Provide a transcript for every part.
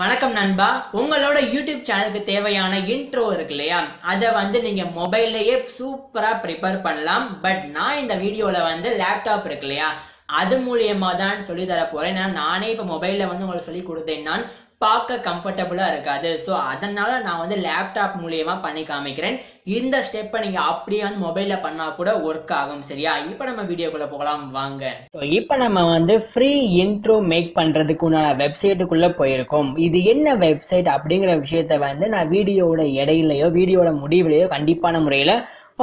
வணக்கம் நண்பா உங்களோட யூடியூப் சேனலுக்கு தேவையான இன்ட்ரோ இருக்கு இல்லையா அதை வந்து நீங்கள் மொபைல்லையே சூப்பராக ப்ரிப்பேர் பண்ணலாம் பட் நான் இந்த வீடியோவில் வந்து லேப்டாப் இருக்கு இல்லையா அது மூலியமாக தான் சொல்லி தர போகிறேன் ஏன்னா நானே இப்போ மொபைலில் வந்து உங்களுக்கு சொல்லி கொடுத்தேன்னா பார்க்க கம்ஃபர்டபுளாக இருக்காது ஸோ அதனால் நான் வந்து லேப்டாப் மூலியமாக பண்ணி காமிக்கிறேன் இந்த ஸ்டெப்பை நீங்கள் அப்படியே வந்து மொபைலில் பண்ணால் கூட ஒர்க் ஆகும் சரியா இப்போ நம்ம வீடியோக்குள்ளே போகலாம் வாங்க ஸோ இப்போ நம்ம வந்து ஃப்ரீ இன்ட்ரோ மேக் பண்ணுறதுக்கு உண்டான வெப்சைட்டுக்குள்ளே போயிருக்கோம் இது என்ன வெப்சைட் அப்படிங்கிற விஷயத்தை வந்து நான் வீடியோவோட இடையிலையோ வீடியோட முடிவுலையோ கண்டிப்பான முறையில்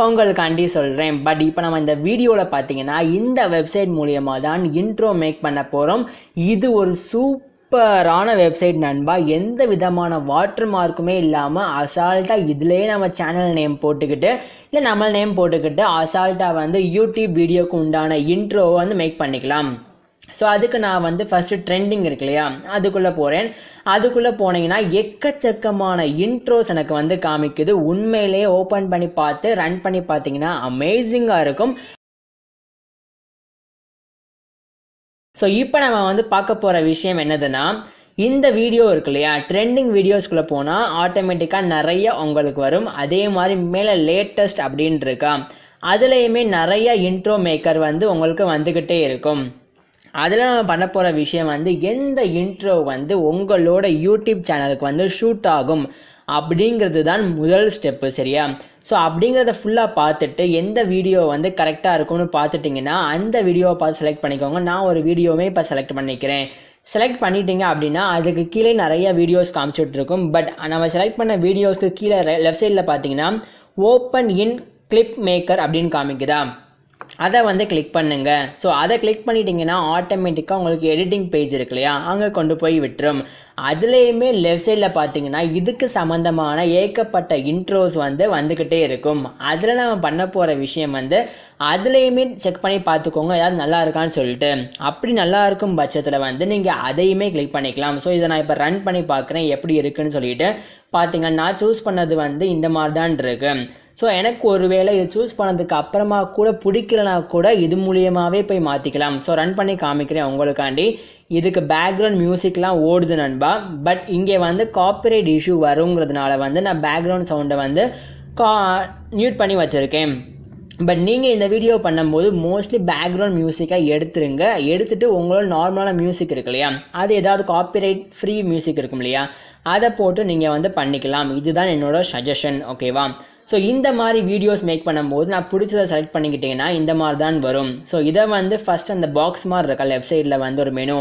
உங்களுக்காண்டி சொல்கிறேன் பட் இப்போ நம்ம இந்த வீடியோவில் பார்த்தீங்கன்னா இந்த வெப்சைட் மூலியமாக தான் இன்ட்ரோ மேக் பண்ண போகிறோம் இது ஒரு சூப்பரான வெப்சைட் நண்பா எந்த விதமான வாட்டர் மார்க்குமே இல்லாமல் அசால்ட்டாக இதுலேயே நம்ம சேனல் நேம் போட்டுக்கிட்டு இல்லை நம்ம நேம் போட்டுக்கிட்டு அசால்ட்டாக வந்து யூடியூப் வீடியோக்கு உண்டான இன்ட்ரோவை வந்து மேக் பண்ணிக்கலாம் ஸோ அதுக்கு நான் வந்து ஃபஸ்ட்டு ட்ரெண்டிங் இருக்கு இல்லையா அதுக்குள்ளே போகிறேன் அதுக்குள்ளே போனீங்கன்னா எக்கச்சக்கமான இன்ட்ரோஸ் எனக்கு வந்து காமிக்குது உண்மையிலேயே ஓப்பன் பண்ணி பார்த்து ரன் பண்ணி பார்த்தீங்கன்னா அமேசிங்காக இருக்கும் ஸோ இப்போ நம்ம வந்து பார்க்க போகிற விஷயம் என்னதுன்னா இந்த வீடியோ இருக்கு இல்லையா ட்ரெண்டிங் வீடியோஸ்குள்ளே போனால் ஆட்டோமேட்டிக்காக நிறைய உங்களுக்கு வரும் அதே மாதிரி மேலே லேட்டஸ்ட் அப்படின்ட்டு இருக்கா அதுலேயுமே நிறைய இன்ட்ரோ மேக்கர் வந்து உங்களுக்கு வந்துக்கிட்டே இருக்கும் அதில் நம்ம பண்ண போகிற விஷயம் வந்து எந்த இன்ட்ரோ வந்து உங்களோட யூடியூப் சேனலுக்கு வந்து ஷூட் ஆகும் அப்படிங்கிறது தான் முதல் ஸ்டெப்பு சரியா ஸோ அப்படிங்கிறத ஃபுல்லாக பார்த்துட்டு எந்த வீடியோ வந்து கரெக்டாக இருக்கும்னு பார்த்துட்டிங்கன்னா அந்த வீடியோவை பார்த்து செலக்ட் பண்ணிக்கோங்க நான் ஒரு வீடியோவே இப்போ செலக்ட் பண்ணிக்கிறேன் செலக்ட் பண்ணிட்டீங்க அப்படின்னா அதுக்கு கீழே நிறைய வீடியோஸ் காமிச்சிட்டு இருக்கும் பட் நம்ம செலக்ட் பண்ண வீடியோஸ்க்கு கீழே லெஃப்ட் சைடில் பார்த்தீங்கன்னா ஓப்பன் இன் கிளிப் மேக்கர் அப்படின்னு காமிக்குதா அதை வந்து கிளிக் பண்ணுங்கள் ஸோ அதை கிளிக் பண்ணிட்டீங்கன்னா ஆட்டோமேட்டிக்காக உங்களுக்கு எடிட்டிங் பேஜ் இருக்கு இல்லையா அங்கே கொண்டு போய் விட்டுரும் அதுலேயுமே லெஃப்ட் சைடில் பார்த்தீங்கன்னா இதுக்கு சம்மந்தமான ஏக்கப்பட்ட இன்ட்ரோஸ் வந்து வந்துக்கிட்டே இருக்கும் அதில் நம்ம பண்ண போகிற விஷயம் வந்து அதுலேயுமே செக் பண்ணி பார்த்துக்கோங்க ஏதாவது நல்லா இருக்கான்னு சொல்லிட்டு அப்படி நல்லா இருக்கும் பட்சத்தில் வந்து நீங்கள் அதையுமே கிளிக் பண்ணிக்கலாம் ஸோ இதை நான் இப்போ ரன் பண்ணி பார்க்குறேன் எப்படி இருக்குன்னு சொல்லிட்டு பார்த்தீங்கன்னா நான் சூஸ் பண்ணது வந்து இந்த மாதிரி தான் இருக்குது ஸோ எனக்கு ஒரு வேலை இதை சூஸ் பண்ணதுக்கு அப்புறமா கூட பிடிக்கலனா கூட இது மூலியமாகவே போய் மாற்றிக்கலாம் ஸோ ரன் பண்ணி காமிக்கிறேன் உங்களுக்காண்டி இதுக்கு பேக்ரவுண்ட் மியூசிக்லாம் ஓடுது நண்பா பட் இங்கே வந்து காப்பிரைட் இஷ்யூ வருங்கிறதுனால வந்து நான் பேக்ரவுண்ட் சவுண்டை வந்து கா மியூட் பண்ணி வச்சுருக்கேன் பட் நீங்கள் இந்த வீடியோ பண்ணும்போது மோஸ்ட்லி பேக்ரவுண்ட் மியூசிக்காக எடுத்துருங்க எடுத்துகிட்டு உங்களோட நார்மலான மியூசிக் இருக்கு இல்லையா அது ஏதாவது காப்பிரைட் ஃப்ரீ மியூசிக் இருக்கும் இல்லையா அதை போட்டு நீங்கள் வந்து பண்ணிக்கலாம் இதுதான் என்னோடய சஜஷன் ஓகேவா ஸோ இந்த மாதிரி வீடியோஸ் மேக் பண்ணும்போது நான் பிடிச்சதை செலக்ட் பண்ணிக்கிட்டிங்கன்னா இந்த மாதிரி தான் வரும் ஸோ இதை வந்து ஃபஸ்ட் அந்த பாக்ஸ் மாதிரி இருக்கா லெஃப்ட் சைடில் வந்து ஒரு மெனு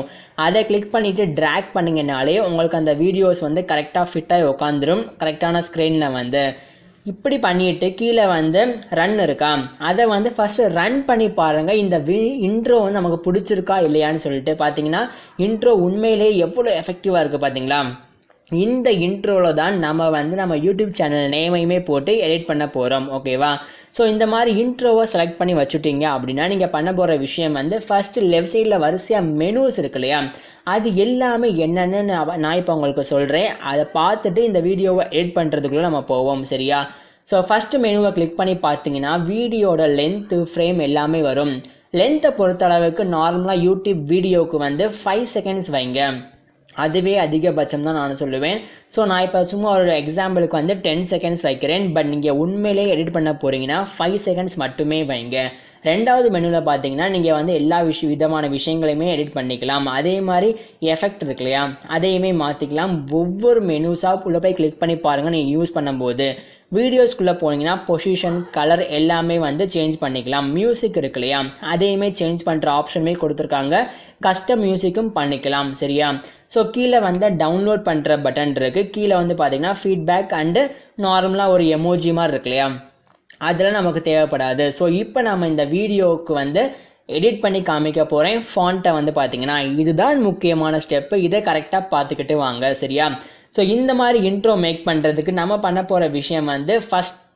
அதை கிளிக் பண்ணிவிட்டு ட்ராக் பண்ணிங்கனாலே உங்களுக்கு அந்த வீடியோஸ் வந்து கரெக்டாக ஃபிட்டாகி உட்காந்துரும் கரெக்டான ஸ்க்ரீனில் வந்து இப்படி பண்ணிவிட்டு கீழே வந்து ரன் இருக்கா அதை வந்து ஃபஸ்ட்டு ரன் பண்ணி பாருங்கள் இந்த வி இன்ட்ரோ வந்து நமக்கு பிடிச்சிருக்கா இல்லையான்னு சொல்லிட்டு பார்த்தீங்கன்னா இன்ட்ரோ உண்மையிலேயே எவ்வளோ எஃபெக்டிவாக இருக்குது பார்த்தீங்களா இந்த இன்ட்ரோவில் தான் நம்ம வந்து நம்ம யூடியூப் சேனல் நேமையுமே போட்டு எடிட் பண்ண போகிறோம் ஓகேவா ஸோ இந்த மாதிரி இன்ட்ரோவை செலக்ட் பண்ணி வச்சுட்டீங்க அப்படின்னா நீங்கள் பண்ண போகிற விஷயம் வந்து ஃபஸ்ட்டு லெஃப்ட் சைடில் வரிசையாக மெனூஸ் இருக்கு இல்லையா அது எல்லாமே என்னென்னு நான் இப்போ உங்களுக்கு சொல்கிறேன் அதை பார்த்துட்டு இந்த வீடியோவை எடிட் பண்ணுறதுக்குள்ளே நம்ம போவோம் சரியா ஸோ ஃபஸ்ட்டு மெனுவை கிளிக் பண்ணி பார்த்தீங்கன்னா வீடியோட லென்த்து ஃப்ரேம் எல்லாமே வரும் லென்த்தை பொறுத்தளவுக்கு நார்மலாக யூடியூப் வீடியோவுக்கு வந்து ஃபைவ் செகண்ட்ஸ் வைங்க அதுவே அதிகபட்சம் தான் நான் சொல்லுவேன் ஸோ நான் இப்போ சும்மா ஒரு எக்ஸாம்பிளுக்கு வந்து டென் செகண்ட்ஸ் வைக்கிறேன் பட் நீங்கள் உண்மையிலே எடிட் பண்ண போகிறீங்கன்னா ஃபைவ் செகண்ட்ஸ் மட்டுமே வைங்க ரெண்டாவது மெனுவில் பார்த்தீங்கன்னா நீங்கள் வந்து எல்லா விஷய விதமான விஷயங்களையுமே எடிட் பண்ணிக்கலாம் அதே மாதிரி எஃபெக்ட் இருக்கு இல்லையா அதையுமே மாற்றிக்கலாம் ஒவ்வொரு மெனுஸாக உள்ளே போய் கிளிக் பண்ணி பாருங்கள் நீங்கள் யூஸ் பண்ணும்போது வீடியோஸ்குள்ளே போனீங்கன்னா பொசிஷன் கலர் எல்லாமே வந்து சேஞ்ச் பண்ணிக்கலாம் மியூசிக் இருக்கு இல்லையா அதையுமே சேஞ்ச் பண்ணுற ஆப்ஷனுமே கொடுத்துருக்காங்க கஸ்டம் மியூசிக்கும் பண்ணிக்கலாம் சரியா ஸோ கீழே வந்து டவுன்லோட் பண்ணுற பட்டன் இருக்குது கீழே வந்து பார்த்திங்கன்னா ஃபீட்பேக் அண்டு நார்மலாக ஒரு எமோஜி மாதிரி இருக்கு இல்லையா அதெல்லாம் நமக்கு தேவைப்படாது ஸோ இப்போ நம்ம இந்த வீடியோவுக்கு வந்து எடிட் பண்ணி காமிக்க போகிறேன் ஃபாண்ட்டை வந்து பார்த்தீங்கன்னா இதுதான் முக்கியமான ஸ்டெப்பு இதை கரெக்டாக பார்த்துக்கிட்டு வாங்க சரியா ஸோ இந்த மாதிரி இன்ட்ரோ மேக் பண்ணுறதுக்கு நம்ம பண்ண போகிற விஷயம் வந்து ஃபஸ்ட்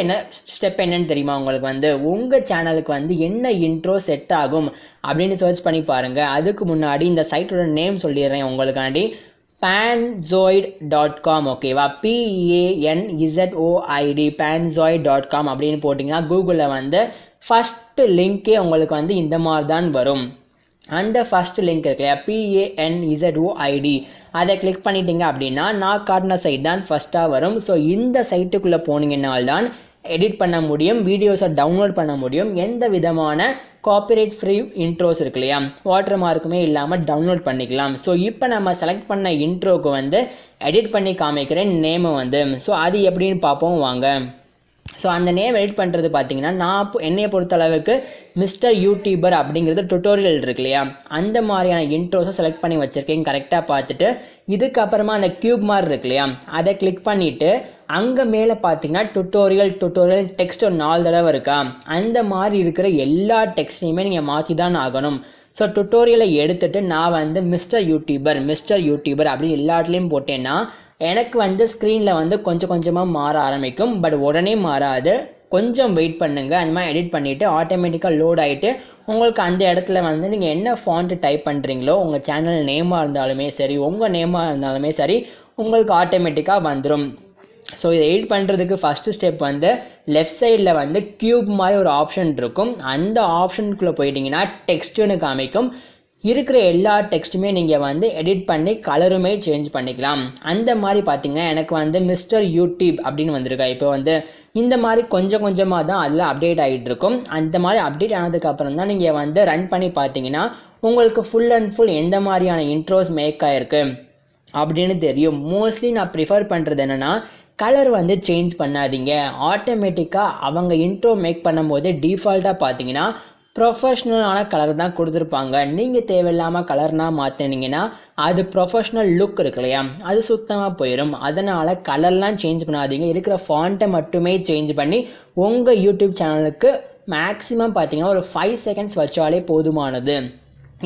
என்ன ஸ்டெப் என்னன்னு தெரியுமா உங்களுக்கு வந்து உங்கள் சேனலுக்கு வந்து என்ன இன்ட்ரோ செட் ஆகும் அப்படின்னு சர்ச் பண்ணி பாருங்கள் அதுக்கு முன்னாடி இந்த சைட்டோட நேம் சொல்லிடுறேன் உங்களுக்காண்டி பேன்சோய்ட் டாட் காம் ஓகேவா B A N Z O I D Banzoid dot com அப்படின்னு போட்டிங்கன்னா கூகுளில் வந்து ஃபஸ்ட்டு லிங்க்கே உங்களுக்கு வந்து இந்த மாதிரி தான் வரும் அந்த ஃபஸ்ட் லிங்க் இருக்கு இல்லையா பிஏஎன் இசட் ஓஐடி அதை கிளிக் பண்ணிட்டீங்க அப்படின்னா நான் காட்டின சைட் தான் ஃபஸ்ட்டாக வரும் ஸோ இந்த சைட்டுக்குள்ளே போனீங்கன்னால்தான் எடிட் பண்ண முடியும் வீடியோஸை டவுன்லோட் பண்ண முடியும் எந்த விதமான காப்பிரைட் ஃப்ரீ இன்ட்ரோஸ் இருக்கு இல்லையா வாட்டர் மார்க்குமே இல்லாமல் டவுன்லோட் பண்ணிக்கலாம் ஸோ இப்போ நம்ம செலக்ட் பண்ண இன்ட்ரோவுக்கு வந்து எடிட் பண்ணி காமிக்கிறேன் நேமை வந்து ஸோ அது எப்படின்னு பார்ப்போம் வாங்க ஸோ அந்த நேம் எடிட் பண்ணுறது பார்த்தீங்கன்னா நான் என்னையை பொறுத்தளவுக்கு மிஸ்டர் யூடியூபர் அப்படிங்கிறது டுட்டோரியல் இருக்கு இல்லையா அந்த மாதிரியான இன்ட்ரோஸை செலக்ட் பண்ணி வச்சுருக்கேன் கரெக்டாக பார்த்துட்டு இதுக்கப்புறமா அந்த க்யூப் மாதிரி இருக்கு இல்லையா அதை கிளிக் பண்ணிவிட்டு அங்கே மேலே பார்த்தீங்கன்னா டுட்டோரியல் டுட்டோரியல் டெக்ஸ்ட் ஒரு நாலு தடவை இருக்கா அந்த மாதிரி இருக்கிற எல்லா டெக்ஸ்டையுமே நீங்கள் மாற்றி தான் ஆகணும் ஸோ டுட்டோரியலை எடுத்துகிட்டு நான் வந்து மிஸ்டர் யூடியூபர் மிஸ்டர் யூடியூபர் அப்படின்னு எல்லாத்துலேயும் போட்டேன்னா எனக்கு வந்து ஸ்க்ரீனில் வந்து கொஞ்சம் கொஞ்சமாக மாற ஆரம்பிக்கும் பட் உடனே மாறாது கொஞ்சம் வெயிட் பண்ணுங்கள் அந்த மாதிரி எடிட் பண்ணிவிட்டு ஆட்டோமேட்டிக்காக லோட் ஆகிட்டு உங்களுக்கு அந்த இடத்துல வந்து நீங்கள் என்ன ஃபாண்ட்டு டைப் பண்ணுறீங்களோ உங்கள் சேனல் நேமாக இருந்தாலுமே சரி உங்கள் நேமாக இருந்தாலுமே சரி உங்களுக்கு ஆட்டோமேட்டிக்காக வந்துடும் ஸோ இதை எடிட் பண்ணுறதுக்கு ஃபஸ்ட்டு ஸ்டெப் வந்து லெஃப்ட் சைடில் வந்து க்யூப் மாதிரி ஒரு ஆப்ஷன் இருக்கும் அந்த ஆப்ஷனுக்குள்ளே போயிட்டிங்கன்னா டெக்ஸ்ட்டுன்னு காமிக்கும் இருக்கிற எல்லா டெக்ஸ்ட்டுமே நீங்கள் வந்து எடிட் பண்ணி கலருமே சேஞ்ச் பண்ணிக்கலாம் அந்த மாதிரி பார்த்திங்க எனக்கு வந்து மிஸ்டர் யூடியூப் அப்படின்னு வந்திருக்கா இப்போ வந்து இந்த மாதிரி கொஞ்சம் கொஞ்சமாக தான் அதில் அப்டேட் ஆகிட்டு இருக்கும் அந்த மாதிரி அப்டேட் ஆனதுக்கப்புறம் தான் நீங்கள் வந்து ரன் பண்ணி பார்த்தீங்கன்னா உங்களுக்கு ஃபுல் அண்ட் ஃபுல் எந்த மாதிரியான இன்ட்ரோஸ் மேக் ஆகிருக்கு அப்படின்னு தெரியும் மோஸ்ட்லி நான் ப்ரிஃபர் பண்ணுறது என்னென்னா கலர் வந்து சேஞ்ச் பண்ணாதீங்க ஆட்டோமேட்டிக்காக அவங்க இன்ட்ரோ மேக் பண்ணும்போது டிஃபால்ட்டாக பார்த்தீங்கன்னா ப்ரொஃபஷ்னலான கலர் தான் கொடுத்துருப்பாங்க நீங்கள் தேவையில்லாமல் கலர்னால் மாற்றினீங்கன்னா அது ப்ரொஃபஷ்னல் லுக் இருக்கு இல்லையா அது சுத்தமாக போயிடும் அதனால் கலர்லாம் சேஞ்ச் பண்ணாதீங்க இருக்கிற ஃபாண்ட்டை மட்டுமே சேஞ்ச் பண்ணி உங்கள் யூடியூப் சேனலுக்கு மேக்ஸிமம் பார்த்தீங்கன்னா ஒரு ஃபைவ் செகண்ட்ஸ் வச்சாலே போதுமானது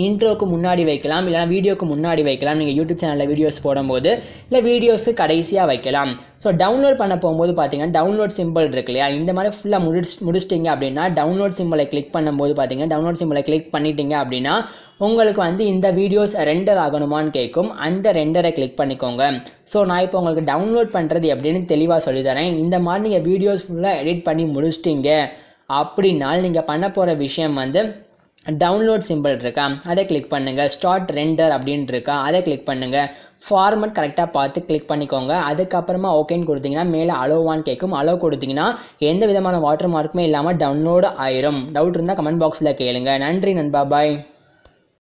இன்ட்ரோக்கு முன்னாடி வைக்கலாம் இல்லைனா வீடியோக்கு முன்னாடி வைக்கலாம் நீங்கள் யூடியூப் சேனலில் வீடியோஸ் போடும்போது இல்லை வீடியோஸு கடைசியாக வைக்கலாம் ஸோ டவுன்லோட் பண்ண போகும்போது பார்த்தீங்கன்னா டவுன்லோட் சிம்பிள் இருக்கு இல்லையா இந்த மாதிரி ஃபுல்லாக முடிச்சு முடிச்சிட்டிங்க அப்படின்னா டவுன்லோட் சிம்பிளை கிளிக் பண்ணும்போது பார்த்தீங்கன்னா டவுன்லோட் சிம்பிளை கிளிக் பண்ணிட்டீங்க அப்படின்னா உங்களுக்கு வந்து இந்த வீடியோஸ் ரெண்டர் ஆகணுமான்னு கேட்கும் அந்த ரெண்டரை கிளிக் பண்ணிக்கோங்க ஸோ நான் இப்போ உங்களுக்கு டவுன்லோட் பண்ணுறது எப்படின்னு தெளிவாக சொல்லித்தரேன் இந்த மாதிரி நீங்கள் வீடியோஸ் ஃபுல்லாக எடிட் பண்ணி முடிச்சிட்டிங்க அப்படின்னா நீங்கள் பண்ண போகிற விஷயம் வந்து டவுன்லோட் சிம்பிள் இருக்கா அதை கிளிக் பண்ணுங்கள் ஸ்டார்ட் ரெண்டர் அப்படின்ட்டு இருக்கா அதை கிளிக் பண்ணுங்கள் ஃபார்மட் கரெக்டாக பார்த்து கிளிக் பண்ணிக்கோங்க அதுக்கப்புறமா ஓகேன்னு கொடுத்தீங்கன்னா மேலே அலோவான்னு கேட்கும் அலோ கொடுத்தீங்கன்னா எந்த விதமான வாட்டர் மார்க்குமே இல்லாமல் டவுன்லோடு ஆயிரும் டவுட் இருந்தால் கமெண்ட் பாக்ஸில் கேளுங்கள் நன்றி நண்பா பாய்